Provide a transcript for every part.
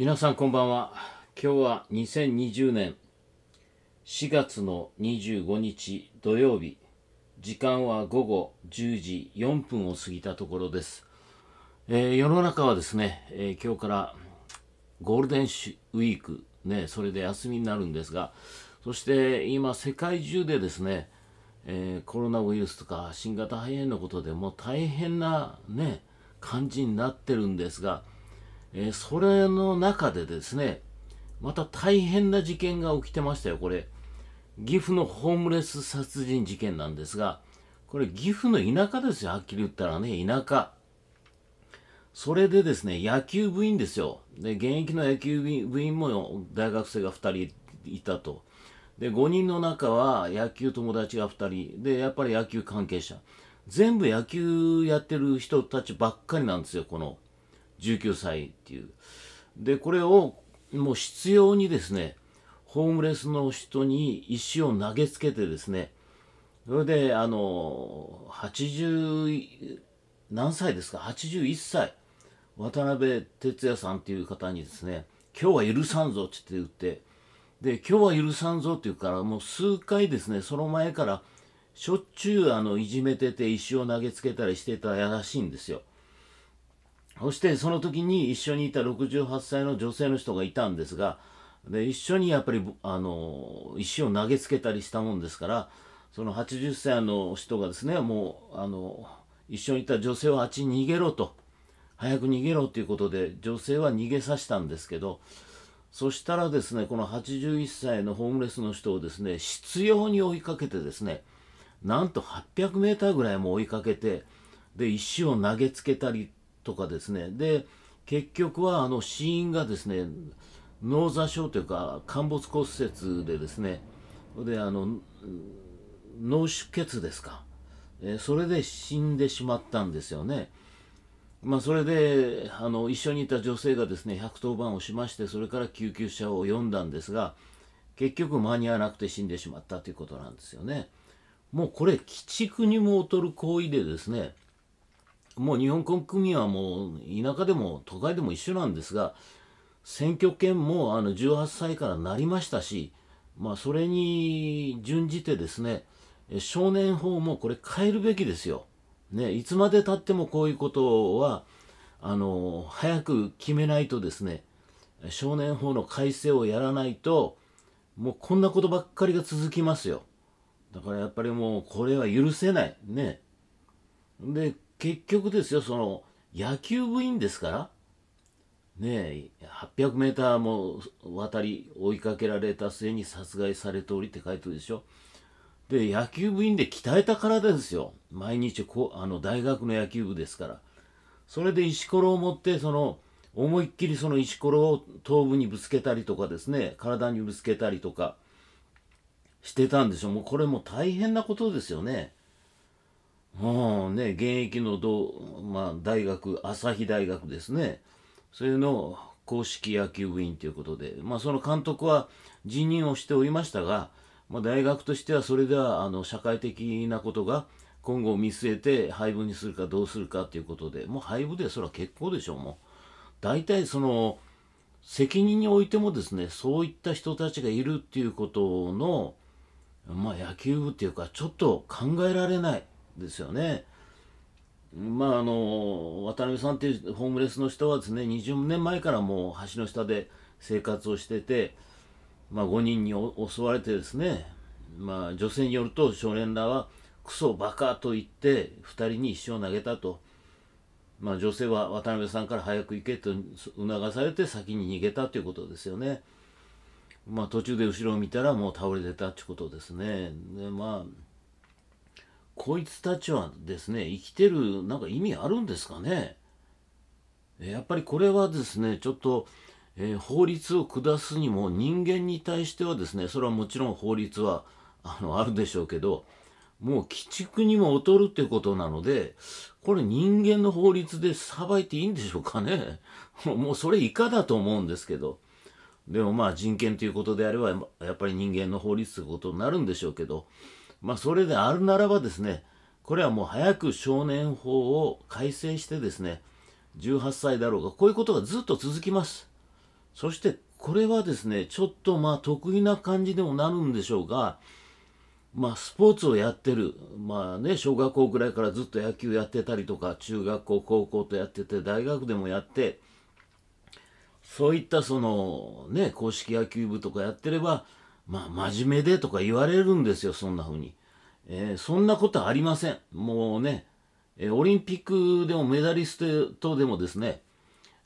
皆さんこんばんは今日は2020年4月の25日土曜日時間は午後10時4分を過ぎたところです、えー、世の中はですね、えー、今日からゴールデンウィークねそれで休みになるんですがそして今世界中でですね、えー、コロナウイルスとか新型肺炎のことでもう大変なね感じになってるんですがえー、それの中でですね、また大変な事件が起きてましたよ、これ。岐阜のホームレス殺人事件なんですが、これ岐阜の田舎ですよ、はっきり言ったらね、田舎。それでですね、野球部員ですよ。で、現役の野球部員も大学生が2人いたと。で、5人の中は野球友達が2人。で、やっぱり野球関係者。全部野球やってる人たちばっかりなんですよ、この19歳っていう。で、これをもう執拗にですね、ホームレスの人に石を投げつけてですね、それで、あの、80、何歳ですか ?81 歳。渡辺哲也さんっていう方にですね、今日は許さんぞって言って、で、今日は許さんぞって言うから、もう数回ですね、その前から、しょっちゅうあのいじめてて石を投げつけたりしてたらしいんですよ。そしてその時に一緒にいた68歳の女性の人がいたんですがで一緒にやっぱりあの石を投げつけたりしたもんですからその80歳の人がですねもうあの一緒にいた女性はあっちに逃げろと早く逃げろということで女性は逃げさせたんですけどそしたらですねこの81歳のホームレスの人をですね執拗に追いかけてですねなんと800 m ぐらいも追いかけてで石を投げつけたりとかですねで結局はあの死因がですね脳挫傷というか陥没骨折でですねであの脳出血ですか、えそれで死んでしまったんですよね。まあ、それであの一緒にいた女性がですね110番をしましてそれから救急車を呼んだんですが結局間に合わなくて死んでしまったということなんですよね。もうこれ鬼畜にも劣る行為でですねもう日本国民はもう田舎でも都会でも一緒なんですが選挙権もあの18歳からなりましたし、まあ、それに準じてですね少年法もこれ変えるべきですよ。ね、いつまでたってもこういうことはあの早く決めないとですね少年法の改正をやらないともうこんなことばっかりが続きますよだからやっぱりもうこれは許せないねで結局ですよ、その、野球部員ですから、ねえ、800メーターも渡り追いかけられた末に殺害されておりって書いてるでしょ。で、野球部員で鍛えたからですよ。毎日こあの大学の野球部ですから。それで石ころを持って、その、思いっきりその石ころを頭部にぶつけたりとかですね、体にぶつけたりとかしてたんでしょう。もうこれも大変なことですよね。うんね、現役のまあ、大学、朝日大学ですね、それの公式野球部員ということで、まあ、その監督は辞任をしておりましたが、まあ、大学としてはそれではあの社会的なことが今後見据えて廃部にするかどうするかということで、もう廃部でそれは結構でしょう、もう。大体その責任においてもですね、そういった人たちがいるっていうことの、まあ、野球部っていうか、ちょっと考えられない。ですよね。まああの渡辺さんっていうホームレスの人はですね20年前からもう橋の下で生活をしてて、まあ、5人に襲われてですね、まあ、女性によると少年らはクソバカと言って2人に石を投げたと、まあ、女性は渡辺さんから早く行けと促されて先に逃げたということですよね。まあ、途中で後ろを見たらもう倒れてたってことですね。でまあこいつたちはですね生きてるなんか意味あるんですかねやっぱりこれはですねちょっと、えー、法律を下すにも人間に対してはですねそれはもちろん法律はあのあるでしょうけどもう鬼畜にも劣るってことなのでこれ人間の法律で裁いていいんでしょうかね もうそれ以下だと思うんですけどでもまあ人権ということであればやっぱり人間の法律ということになるんでしょうけどまあ、それであるならばですね、これはもう早く少年法を改正してですね、18歳だろうが、こういうことがずっと続きます。そして、これはですね、ちょっとまあ得意な感じでもなるんでしょうが、まあ、スポーツをやってる、まあね、小学校ぐらいからずっと野球やってたりとか、中学校、高校とやってて、大学でもやって、そういったそのね、公式野球部とかやってれば、まあ、真面目でとか言われるんですよ、そんな風に。えー、そんなことありません。もうね、えー、オリンピックでもメダリストでもですね、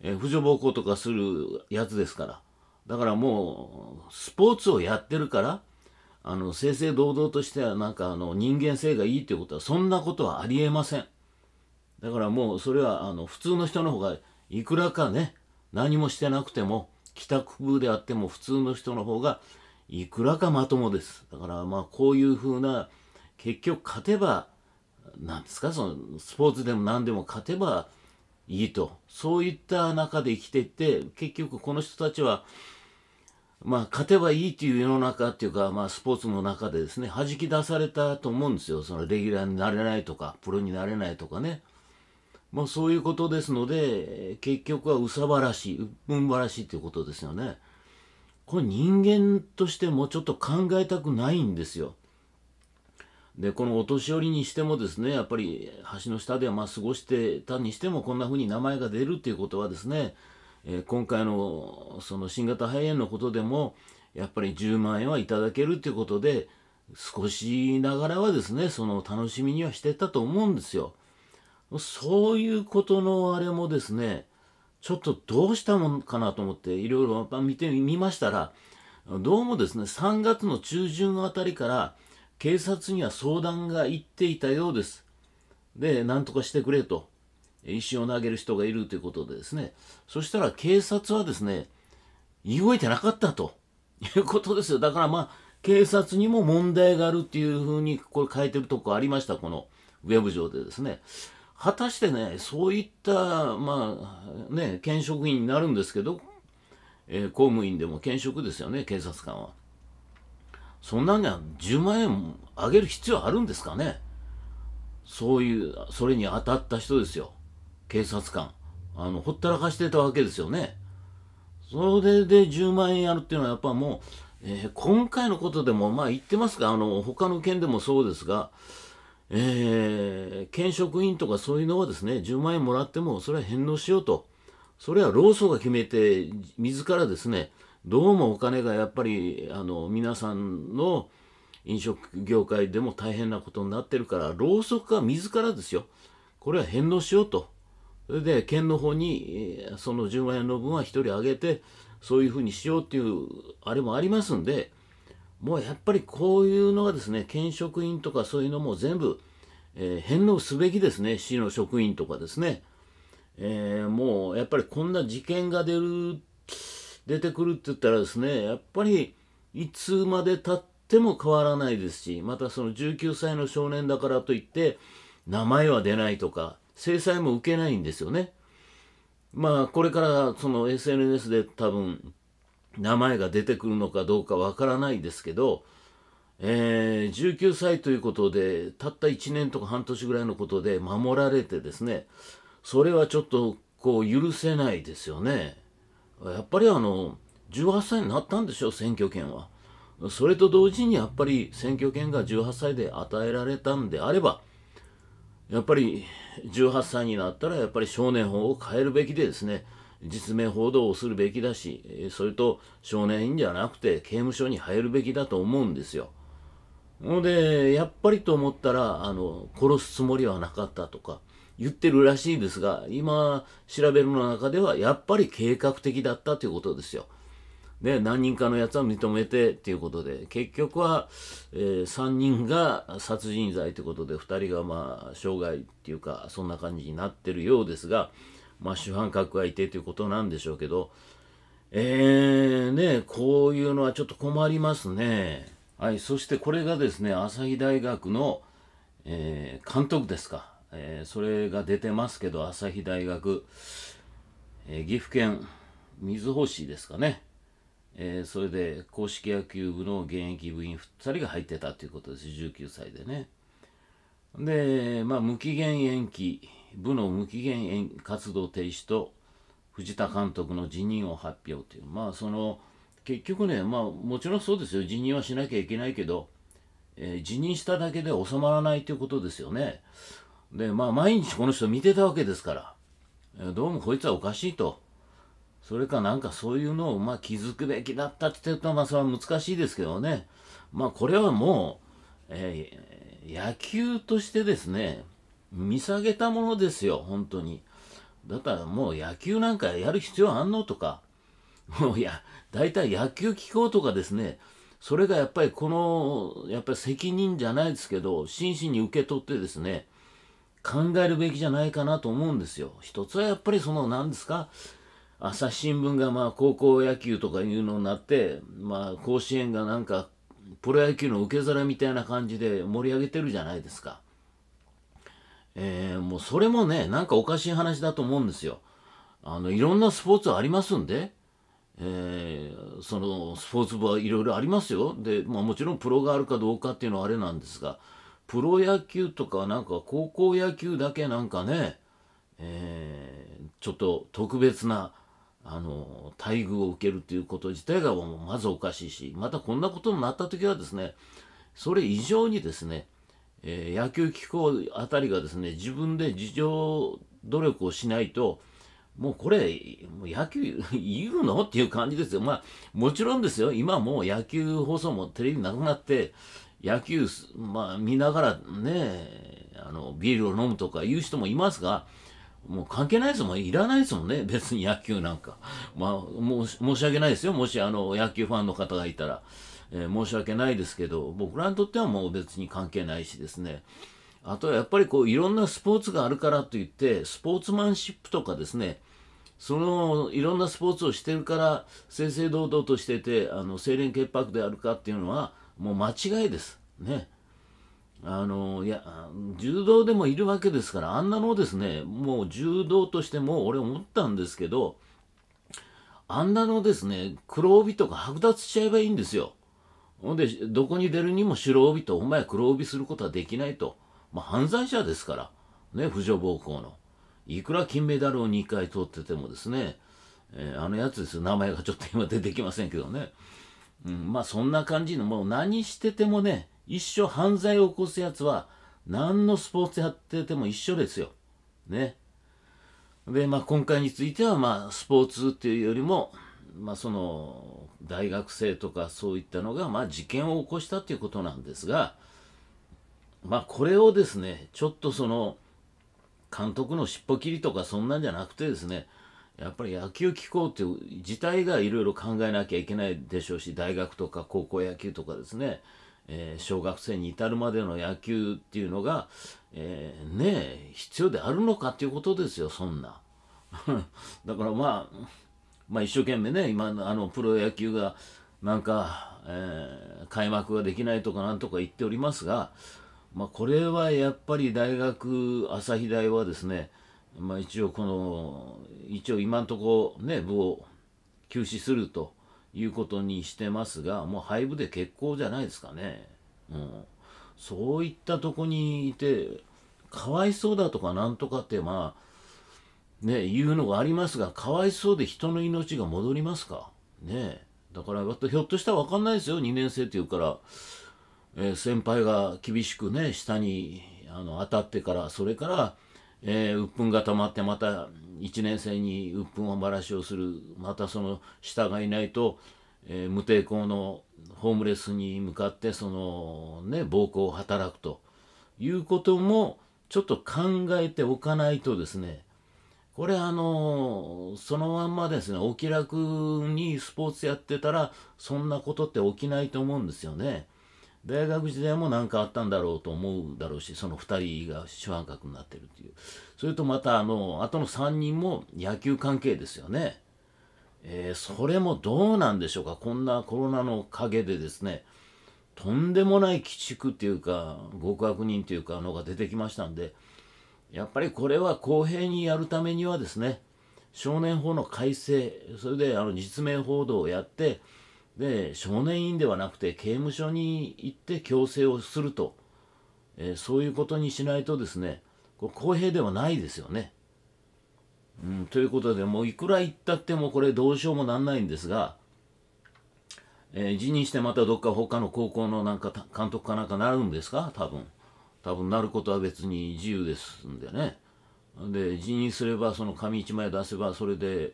えー、婦女暴行とかするやつですから。だからもう、スポーツをやってるから、あの、正々堂々としてはなんかあの、人間性がいいということは、そんなことはありえません。だからもう、それはあの、普通の人の方が、いくらかね、何もしてなくても、帰宅部であっても普通の人の方が、いくらかまともです。だからまあこういう風な、結局勝てば、なんですか、そのスポーツでも何でも勝てばいいと。そういった中で生きていって、結局この人たちは、まあ勝てばいいという世の中っていうか、まあスポーツの中でですね、弾き出されたと思うんですよ。そのレギュラーになれないとか、プロになれないとかね。まあそういうことですので、結局は憂さ晴らし、うん晴らしっていうことですよね。これ人間としてもちょっと考えたくないんですよ。でこのお年寄りにしてもですねやっぱり橋の下ではまあ過ごしてたにしてもこんな風に名前が出るっていうことはですね、えー、今回のその新型肺炎のことでもやっぱり10万円はいただけるっていうことで少しながらはですねその楽しみにはしてたと思うんですよ。そういうことのあれもですねちょっとどうしたもんかなと思っていろいろ見てみましたらどうもですね3月の中旬あたりから警察には相談が行っていたようですで何とかしてくれと石を投げる人がいるということでですねそしたら警察はですね動いてなかったということですよだからまあ警察にも問題があるっていうふうにこれ書いてるとこありましたこのウェブ上でですね果たしてね、そういった、まあ、ね、兼職員になるんですけど、えー、公務員でも兼職ですよね、警察官は。そんなんは10万円上げる必要あるんですかねそういう、それに当たった人ですよ。警察官。あの、ほったらかしてたわけですよね。それで10万円やるっていうのはやっぱもう、えー、今回のことでも、まあ言ってますかあの、他の件でもそうですが、えー、県職員とかそういうのはですね、10万円もらっても、それは返納しようと。それは労組が決めて、自らですね、どうもお金がやっぱり、あの、皆さんの飲食業界でも大変なことになってるから、労組が自らですよ、これは返納しようと。それで、県の方に、その10万円の分は1人あげて、そういうふうにしようっていう、あれもありますんで、もうやっぱりこういうのがですね、県職員とかそういうのも全部、えー、返納すべきですね、市の職員とかですね。えー、もうやっぱりこんな事件が出る、出てくるって言ったらですね、やっぱりいつまでたっても変わらないですし、またその19歳の少年だからといって、名前は出ないとか、制裁も受けないんですよね。まあ、これからその SNS で多分、名前が出てくるのかどうかわからないですけど、えー、19歳ということでたった1年とか半年ぐらいのことで守られてですねそれはちょっとこう許せないですよねやっぱりあの18歳になったんでしょう選挙権はそれと同時にやっぱり選挙権が18歳で与えられたんであればやっぱり18歳になったらやっぱり少年法を変えるべきでですね実名報道をするべきだし、それと少年院じゃなくて刑務所に入るべきだと思うんですよ。ので、やっぱりと思ったら、あの、殺すつもりはなかったとか言ってるらしいですが、今調べるの中ではやっぱり計画的だったということですよ。で、何人かのやつは認めてということで、結局は、えー、3人が殺人罪ということで、2人がまあ、傷害っていうか、そんな感じになってるようですが、まあ、主犯格がいてということなんでしょうけど、えー、ね、こういうのはちょっと困りますね。はい、そしてこれがですね、朝日大学の、えー、監督ですか、えー、それが出てますけど、朝日大学、えー、岐阜県瑞穂市ですかね、えそれで硬式野球部の現役部員2人が入ってたということです、19歳でね。で、まあ、無期限延期、部の無期限活動停止と藤田監督の辞任を発表という、まあ、その結局ね、まあ、もちろんそうですよ、辞任はしなきゃいけないけど、えー、辞任しただけで収まらないということですよね。で、まあ、毎日この人見てたわけですから、えー、どうもこいつはおかしいと、それかなんかそういうのを、まあ、気づくべきだったって言うと、まそれは難しいですけどね、まあ、これはもう、えー、野球としてですね、見下げたものですよ、本当に。だったらもう野球なんかやる必要あんのとか、もうや、大体野球機構とかですね、それがやっぱりこの、やっぱり責任じゃないですけど、真摯に受け取ってですね、考えるべきじゃないかなと思うんですよ。一つはやっぱりその何ですか、朝日新聞がまあ高校野球とかいうのになって、まあ甲子園がなんかプロ野球の受け皿みたいな感じで盛り上げてるじゃないですか。えー、もうそれもね、なんかおかしい話だと思うんですよ。あの、いろんなスポーツありますんで、えー、そのスポーツ部はいろいろありますよ。で、まあ、もちろんプロがあるかどうかっていうのはあれなんですが、プロ野球とかなんか高校野球だけなんかね、えー、ちょっと特別な、あの、待遇を受けるということ自体がまずおかしいし、またこんなことになった時はですね、それ以上にですね、えー、野球機構あたりがですね、自分で事情努力をしないと、もうこれ、もう野球 言うのっていう感じですよ。まあ、もちろんですよ。今もう野球放送もテレビなくなって、野球、まあ、見ながらね、あの、ビールを飲むとか言う人もいますが、もう関係ないですもん。いらないですもんね。別に野球なんか。まあ、申し訳ないですよ。もしあの、野球ファンの方がいたら。えー、申し訳ないですけど、僕らにとってはもう別に関係ないしですね。あとはやっぱりこういろんなスポーツがあるからといって、スポーツマンシップとかですね、そのいろんなスポーツをしてるから正々堂々としててあの清廉潔白であるかっていうのはもう間違いですねあのいや柔道でもいるわけですからあんなのですねもう柔道としても俺思ったんですけどあんなのですね黒帯とか剥奪しちゃえばいいんですよほんで、どこに出るにも白帯と、お前黒帯することはできないと。まあ、犯罪者ですから。ね、不助暴行の。いくら金メダルを2回取っててもですね、えー、あのやつですよ。名前がちょっと今出てきませんけどね。うん、まあ、そんな感じの、もう何しててもね、一生犯罪を起こすやつは、何のスポーツやってても一緒ですよ。ね。で、まあ、今回については、まあ、スポーツっていうよりも、まあ、その、大学生とかそういったのが、まあ、事件を起こしたということなんですが、まあ、これをですねちょっとその監督の尻尾切りとかそんなんじゃなくてですねやっぱり野球機構っていう自体がいろいろ考えなきゃいけないでしょうし大学とか高校野球とかですね、えー、小学生に至るまでの野球っていうのが、えー、ね必要であるのかっていうことですよそんな。だからまあまあ、一生懸命ね今あのプロ野球がなんか、えー、開幕ができないとかなんとか言っておりますが、まあ、これはやっぱり大学朝日大はですね、まあ、一応この一応今んとこね部を休止するということにしてますがもう廃部で決行じゃないですかね、うん、そういったとこにいてかわいそうだとかなんとかってまあね、いうのがありますが、かわいそうで人の命が戻りますか。ねだから、ひょっとしたら分かんないですよ、2年生っていうから、えー、先輩が厳しくね、下にあの当たってから、それから、えー、鬱憤が溜まって、また1年生に鬱憤をばらしをする、またその下がいないと、えー、無抵抗のホームレスに向かって、そのね、暴行を働くということも、ちょっと考えておかないとですね、これあのそのまんまですね、お気楽にスポーツやってたら、そんなことって起きないと思うんですよね。大学時代も何かあったんだろうと思うだろうし、その2人が主犯格になってるっていう。それとまた、あの、あとの3人も野球関係ですよね。えー、それもどうなんでしょうか。こんなコロナの陰でですね、とんでもない鬼畜っていうか、極悪人っていうかのが出てきましたんで、やっぱりこれは公平にやるためにはですね、少年法の改正、それであの実名報道をやって、で、少年院ではなくて刑務所に行って強制をすると、えー、そういうことにしないとですね、公平ではないですよね。うん、ということで、もういくら言ったってもこれどうしようもなんないんですが、えー、辞任してまたどっか他の高校のなんか監督かなんかなるんですか多分。多分なることは別に自由ですんでね。で、辞任すれば、その紙一枚出せば、それで、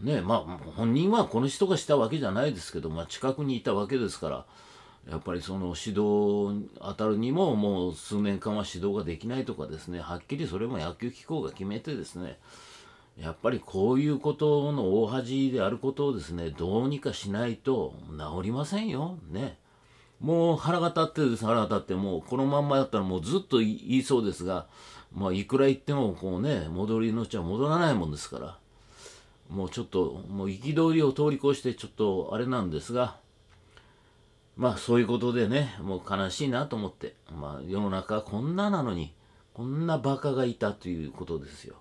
ね、まあ、本人はこの人がしたわけじゃないですけど、まあ、近くにいたわけですから、やっぱりその指導に当たるにも、もう数年間は指導ができないとかですね、はっきりそれも野球機構が決めてですね、やっぱりこういうことの大恥であることをですね、どうにかしないと治りませんよ。ね。もう腹が立ってです、腹が立って、もうこのまんまだったらもうずっと言いそうですが、まあ、いくら言ってもこうね、戻りのうちは戻らないもんですから、もうちょっと、もう憤りを通り越してちょっとあれなんですが、まあそういうことでね、もう悲しいなと思って、まあ世の中はこんななのに、こんなバカがいたということですよ。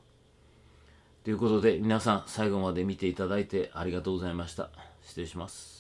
ということで皆さん最後まで見ていただいてありがとうございました。失礼します。